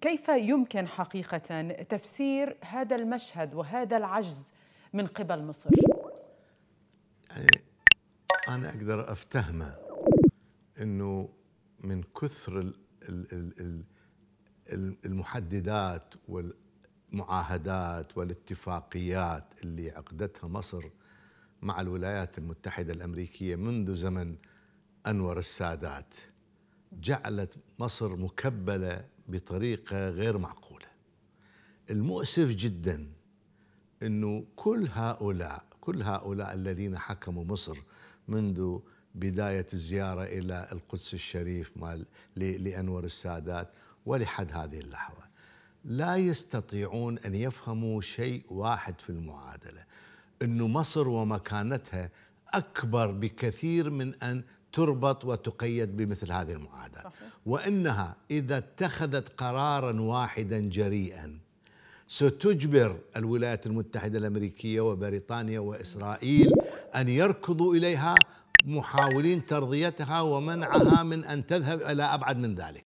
كيف يمكن حقيقة تفسير هذا المشهد وهذا العجز من قبل مصر؟ يعني أنا أقدر أفتهمه أنه من كثر المحددات والمعاهدات والاتفاقيات اللي عقدتها مصر مع الولايات المتحدة الأمريكية منذ زمن أنور السادات جعلت مصر مكبلة بطريقه غير معقوله. المؤسف جدا انه كل هؤلاء كل هؤلاء الذين حكموا مصر منذ بدايه الزياره الى القدس الشريف لانور السادات ولحد هذه اللحظه لا يستطيعون ان يفهموا شيء واحد في المعادله انه مصر ومكانتها اكبر بكثير من ان تربط وتقيد بمثل هذه المعادلة وانها اذا اتخذت قرارا واحدا جريئا ستجبر الولايات المتحده الامريكيه وبريطانيا واسرائيل ان يركضوا اليها محاولين ترضيتها ومنعها من ان تذهب الى ابعد من ذلك